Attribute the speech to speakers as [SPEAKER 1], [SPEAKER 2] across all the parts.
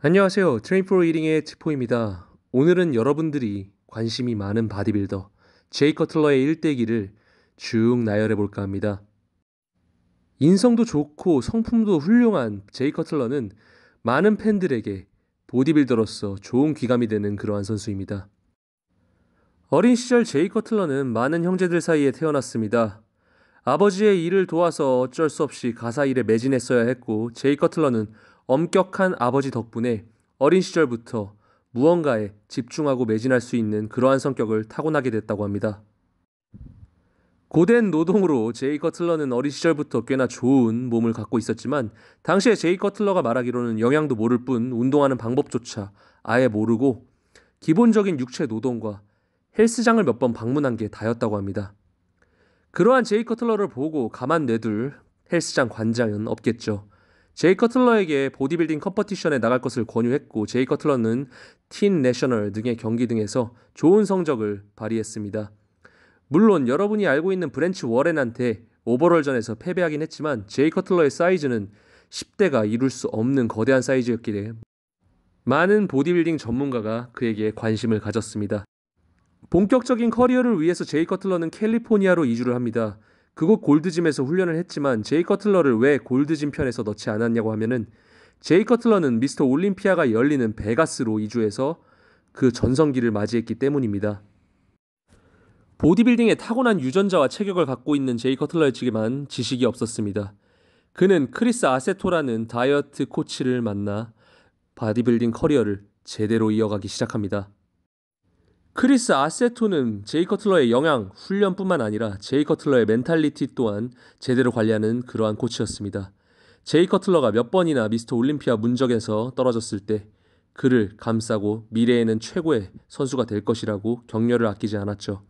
[SPEAKER 1] 안녕하세요. 트레인프로 리딩의 트포입니다. 오늘은 여러분들이 관심이 많은 바디빌더 제이 커틀러의 일대기를 쭉 나열해 볼까 합니다. 인성도 좋고 성품도 훌륭한 제이 커틀러는 많은 팬들에게 보디빌더로서 좋은 귀감이 되는 그러한 선수입니다. 어린 시절 제이 커틀러는 많은 형제들 사이에 태어났습니다. 아버지의 일을 도와서 어쩔 수 없이 가사 일에 매진했어야 했고 제이 커틀러는 엄격한 아버지 덕분에 어린 시절부터 무언가에 집중하고 매진할 수 있는 그러한 성격을 타고나게 됐다고 합니다. 고된 노동으로 제이 커틀러는 어린 시절부터 꽤나 좋은 몸을 갖고 있었지만 당시에 제이 커틀러가 말하기로는 영양도 모를 뿐 운동하는 방법조차 아예 모르고 기본적인 육체 노동과 헬스장을 몇 번 방문한 게 다였다고 합니다. 그러한 제이 커틀러를 보고 가만 내둘 헬스장 관장은 없겠죠. 제이 커틀러에게 보디빌딩 컴퍼티션에 나갈 것을 권유했고 제이 커틀러는 틴 내셔널 등의 경기 등에서 좋은 성적을 발휘했습니다. 물론 여러분이 알고 있는 브랜치 워렌한테 오버롤전에서 패배하긴 했지만 제이 커틀러의 사이즈는 10대가 이룰 수 없는 거대한 사이즈였기에 많은 보디빌딩 전문가가 그에게 관심을 가졌습니다. 본격적인 커리어를 위해서 제이 커틀러는 캘리포니아로 이주를 합니다. 그곳 골드짐에서 훈련을 했지만 제이 커틀러를 왜 골드짐 편에서 넣지 않았냐고 하면은 제이 커틀러는 미스터 올림피아가 열리는 베가스로 이주해서 그 전성기를 맞이했기 때문입니다. 보디빌딩에 타고난 유전자와 체격을 갖고 있는 제이 커틀러였지만 지식이 없었습니다. 그는 크리스 아세토라는 다이어트 코치를 만나 바디빌딩 커리어를 제대로 이어가기 시작합니다. 크리스 아세토는 제이 커틀러의 영향, 훈련뿐만 아니라 제이 커틀러의 멘탈리티 또한 제대로 관리하는 그러한 코치였습니다. 제이 커틀러가 몇 번이나 미스터 올림피아 문적에서 떨어졌을 때 그를 감싸고 미래에는 최고의 선수가 될 것이라고 격려를 아끼지 않았죠.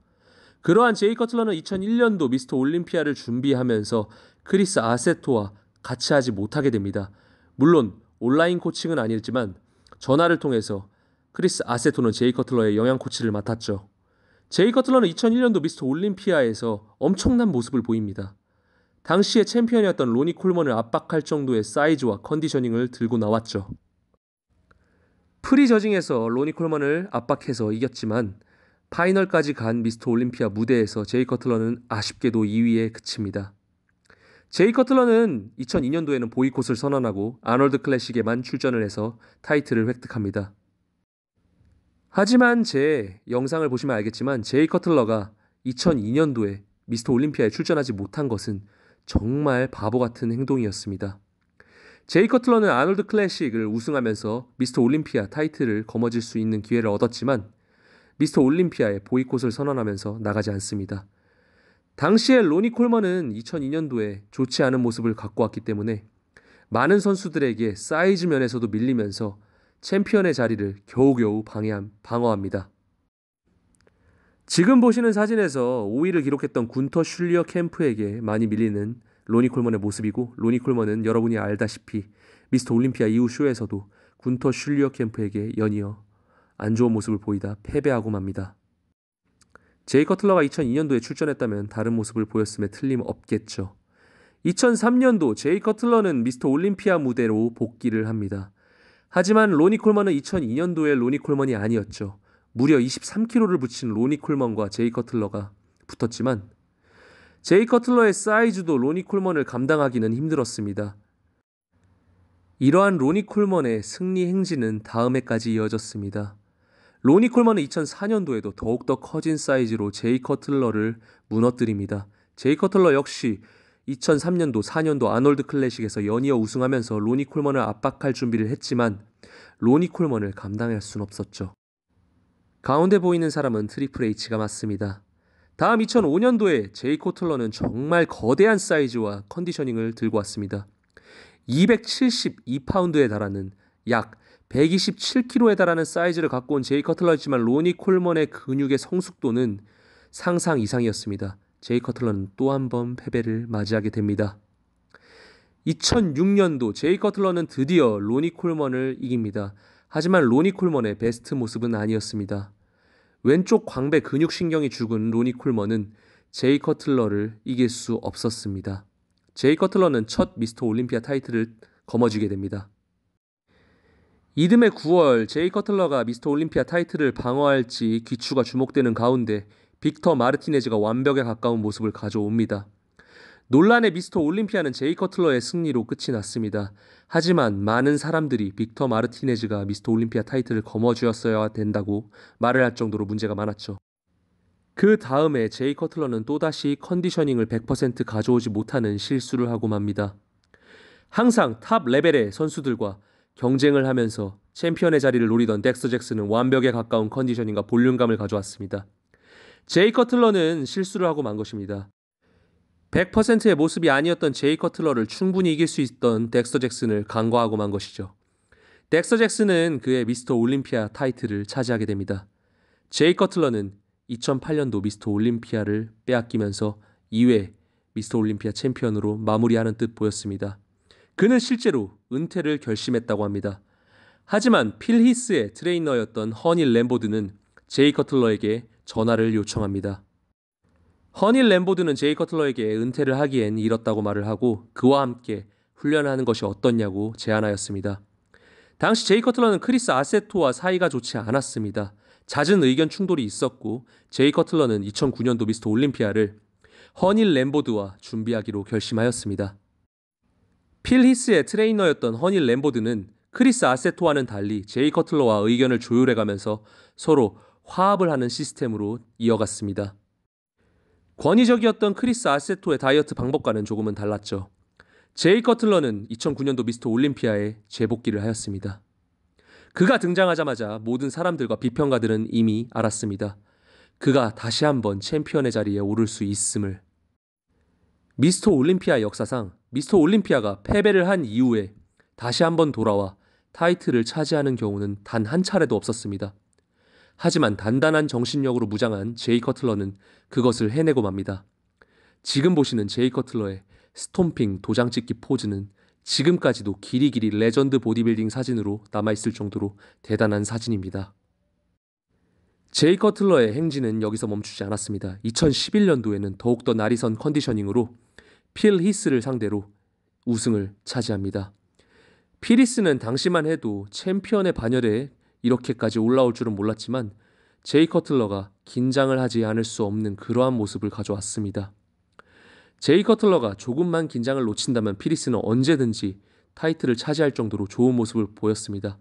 [SPEAKER 1] 그러한 제이 커틀러는 2001년도 미스터 올림피아를 준비하면서 크리스 아세토와 같이 하지 못하게 됩니다. 물론 온라인 코칭은 아니었지만 전화를 통해서 크리스 아세토는 제이 커틀러의 영양 코치를 맡았죠. 제이 커틀러는 2001년도 미스터 올림피아에서 엄청난 모습을 보입니다. 당시의 챔피언이었던 로니 콜먼을 압박할 정도의 사이즈와 컨디셔닝을 들고 나왔죠. 프리저징에서 로니 콜먼을 압박해서 이겼지만 파이널까지 간 미스터 올림피아 무대에서 제이 커틀러는 아쉽게도 2위에 그칩니다. 제이 커틀러는 2002년도에는 보이콧을 선언하고 아놀드 클래식에만 출전을 해서 타이틀을 획득합니다. 하지만 제 영상을 보시면 알겠지만 제이 커틀러가 2002년도에 미스터 올림피아에 출전하지 못한 것은 정말 바보 같은 행동이었습니다. 제이 커틀러는 아놀드 클래식을 우승하면서 미스터 올림피아 타이틀을 거머쥘 수 있는 기회를 얻었지만 미스터 올림피아의 보이콧을 선언하면서 나가지 않습니다. 당시에 로니 콜먼은 2002년도에 좋지 않은 모습을 갖고 왔기 때문에 많은 선수들에게 사이즈 면에서도 밀리면서 챔피언의 자리를 겨우겨우 방해함, 방어합니다. 지금 보시는 사진에서 5위를 기록했던 군터 슐리어 캠프에게 많이 밀리는 로니 콜먼의 모습이고 로니 콜먼은 여러분이 알다시피 미스터 올림피아 이후 쇼에서도 군터 슐리어 캠프에게 연이어 안 좋은 모습을 보이다 패배하고 맙니다. 제이 커틀러가 2002년도에 출전했다면 다른 모습을 보였음에 틀림없겠죠. 2003년도 제이 커틀러는 미스터 올림피아 무대로 복귀를 합니다. 하지만 로니 콜먼은 2002년도에 로니 콜먼이 아니었죠. 무려 23kg를 붙인 로니 콜먼과 제이 커틀러가 붙었지만 제이 커틀러의 사이즈도 로니 콜먼을 감당하기는 힘들었습니다. 이러한 로니 콜먼의 승리 행진은 다음해까지 이어졌습니다. 로니 콜먼은 2004년도에도 더욱더 커진 사이즈로 제이 커틀러를 무너뜨립니다. 제이 커틀러 역시 2003년도 4년도 아놀드 클래식에서 연이어 우승하면서 로니 콜먼을 압박할 준비를 했지만 로니 콜먼을 감당할 순 없었죠. 가운데 보이는 사람은 트리플 H가 맞습니다. 다음 2005년도에 제이 코틀러는 정말 거대한 사이즈와 컨디셔닝을 들고 왔습니다. 272파운드에 달하는 약 127kg에 달하는 사이즈를 갖고 온 제이 커틀러였지만 로니 콜먼의 근육의 성숙도는 상상 이상이었습니다. 제이 커틀러는 또 한 번 패배를 맞이하게 됩니다. 2006년도 제이 커틀러는 드디어 로니 콜먼을 이깁니다. 하지만 로니 콜먼의 베스트 모습은 아니었습니다. 왼쪽 광배 근육 신경이 죽은 로니 콜먼은 제이 커틀러를 이길 수 없었습니다. 제이 커틀러는 첫 미스터 올림피아 타이틀을 거머쥐게 됩니다. 이듬해 9월 제이 커틀러가 미스터 올림피아 타이틀을 방어할지 기추가 주목되는 가운데 빅터 마르티네즈가 완벽에 가까운 모습을 가져옵니다. 논란의 미스터 올림피아는 제이 커틀러의 승리로 끝이 났습니다. 하지만 많은 사람들이 빅터 마르티네즈가 미스터 올림피아 타이틀을 거머쥐었어야 된다고 말을 할 정도로 문제가 많았죠. 그 다음에 제이 커틀러는 또다시 컨디셔닝을 100% 가져오지 못하는 실수를 하고 맙니다. 항상 탑 레벨의 선수들과 경쟁을 하면서 챔피언의 자리를 노리던 덱스 잭슨은 완벽에 가까운 컨디셔닝과 볼륨감을 가져왔습니다. 제이 커틀러는 실수를 하고 만 것입니다. 100%의 모습이 아니었던 제이 커틀러를 충분히 이길 수 있던 덱스터 잭슨을 간과하고 만 것이죠. 덱스터 잭슨은 그의 미스터 올림피아 타이틀을 차지하게 됩니다. 제이 커틀러는 2008년도 미스터 올림피아를 빼앗기면서 2회 미스터 올림피아 챔피언으로 마무리하는 듯 보였습니다. 그는 실제로 은퇴를 결심했다고 합니다. 하지만 필히스의 트레이너였던 허니 램보드는 제이 커틀러에게 전화를 요청합니다. 허닐 램보드는 제이 커틀러에게 은퇴를 하기엔 이렇다고 말을 하고 그와 함께 훈련하는 것이 어떻냐고 제안하였습니다. 당시 제이 커틀러는 크리스 아세토와 사이가 좋지 않았습니다. 잦은 의견 충돌이 있었고 제이 커틀러는 2009년도 미스터 올림피아를 허닐 램보드와 준비하기로 결심하였습니다. 필 히스의 트레이너였던 허닐 램보드는 크리스 아세토와는 달리 제이 커틀러와 의견을 조율해가면서 서로 화합을 하는 시스템으로 이어갔습니다. 권위적이었던 크리스 아세토의 다이어트 방법과는 조금은 달랐죠. 제이 커틀러는 2009년도 미스터 올림피아에 재복귀를 하였습니다. 그가 등장하자마자 모든 사람들과 비평가들은 이미 알았습니다. 그가 다시 한번 챔피언의 자리에 오를 수 있음을. 미스터 올림피아 역사상 미스터 올림피아가 패배를 한 이후에 다시 한번 돌아와 타이틀을 차지하는 경우는 단 한 차례도 없었습니다. 하지만 단단한 정신력으로 무장한 제이 커틀러는 그것을 해내고 맙니다. 지금 보시는 제이 커틀러의 스톰핑 도장 찍기 포즈는 지금까지도 길이길이 레전드 보디빌딩 사진으로 남아있을 정도로 대단한 사진입니다. 제이 커틀러의 행진은 여기서 멈추지 않았습니다. 2011년도에는 더욱더 날이선 컨디셔닝으로 필 히스를 상대로 우승을 차지합니다. 피리스는 당시만 해도 챔피언의 반열에 이렇게까지 올라올 줄은 몰랐지만 제이 커틀러가 긴장을 하지 않을 수 없는 그러한 모습을 가져왔습니다. 제이 커틀러가 조금만 긴장을 놓친다면 피리스는 언제든지 타이틀을 차지할 정도로 좋은 모습을 보였습니다.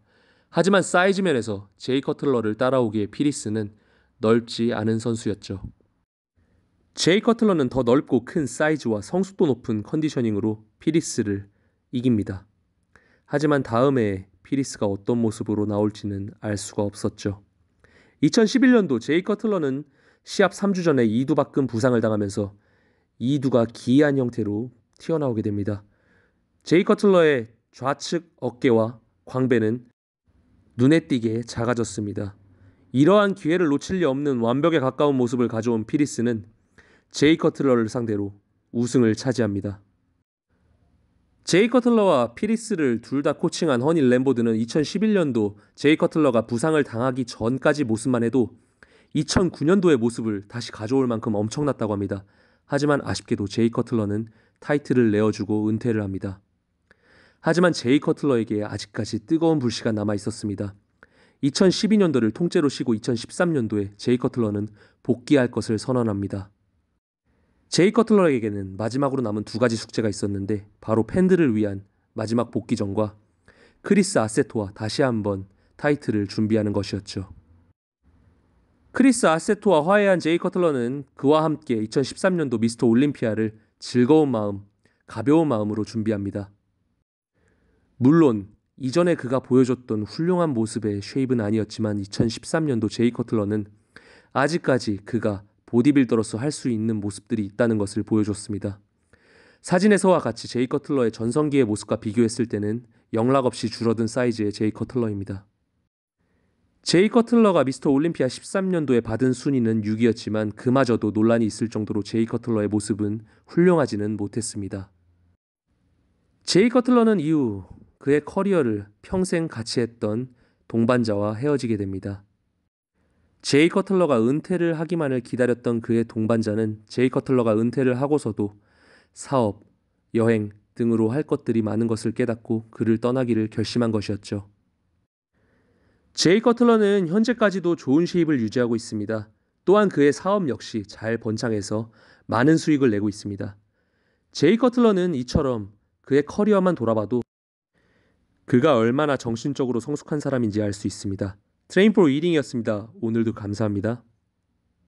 [SPEAKER 1] 하지만 사이즈 면에서 제이 커틀러를 따라오기에 피리스는 넓지 않은 선수였죠. 제이 커틀러는 더 넓고 큰 사이즈와 성숙도 높은 컨디셔닝으로 피리스를 이깁니다. 하지만 다음 에 피리스가 어떤 모습으로 나올지는 알 수가 없었죠. 2011년도 제이 커틀러는 시합 3주 전에 2두 밖은 부상을 당하면서 2두가 기이한 형태로 튀어나오게 됩니다. 제이 커틀러의 좌측 어깨와 광배는 눈에 띄게 작아졌습니다. 이러한 기회를 놓칠 리 없는 완벽에 가까운 모습을 가져온 피리스는 제이 커틀러를 상대로 우승을 차지합니다. 제이 커틀러와 피리스를 둘 다 코칭한 허닐 램보드는 2011년도 제이 커틀러가 부상을 당하기 전까지 모습만 해도 2009년도의 모습을 다시 가져올 만큼 엄청났다고 합니다. 하지만 아쉽게도 제이 커틀러는 타이틀을 내어주고 은퇴를 합니다. 하지만 제이 커틀러에게 아직까지 뜨거운 불씨가 남아 있었습니다. 2012년도를 통째로 쉬고 2013년도에 제이 커틀러는 복귀할 것을 선언합니다. 제이 커틀러에게는 마지막으로 남은 두 가지 숙제가 있었는데 바로 팬들을 위한 마지막 복귀전과 크리스 아세토와 다시 한번 타이틀을 준비하는 것이었죠. 크리스 아세토와 화해한 제이 커틀러는 그와 함께 2013년도 미스터 올림피아를 즐거운 마음, 가벼운 마음으로 준비합니다. 물론 이전에 그가 보여줬던 훌륭한 모습의 쉐입은 아니었지만 2013년도 제이 커틀러는 아직까지 그가 보디빌더로서 할 수 있는 모습들이 있다는 것을 보여줬습니다. 사진에서와 같이 제이 커틀러의 전성기의 모습과 비교했을 때는 영락 없이 줄어든 사이즈의 제이 커틀러입니다. 제이 커틀러가 미스터 올림피아 13년도에 받은 순위는 6위였지만 그마저도 논란이 있을 정도로 제이 커틀러의 모습은 훌륭하지는 못했습니다. 제이 커틀러는 이후 그의 커리어를 평생 같이 했던 동반자와 헤어지게 됩니다. 제이 커틀러가 은퇴를 하기만을 기다렸던 그의 동반자는 제이 커틀러가 은퇴를 하고서도 사업, 여행 등으로 할 것들이 많은 것을 깨닫고 그를 떠나기를 결심한 것이었죠. 제이 커틀러는 현재까지도 좋은 수입을 유지하고 있습니다. 또한 그의 사업 역시 잘 번창해서 많은 수익을 내고 있습니다. 제이 커틀러는 이처럼 그의 커리어만 돌아봐도 그가 얼마나 정신적으로 성숙한 사람인지 알 수 있습니다. 트레인 포 리딩이었습니다. 오늘도 감사합니다.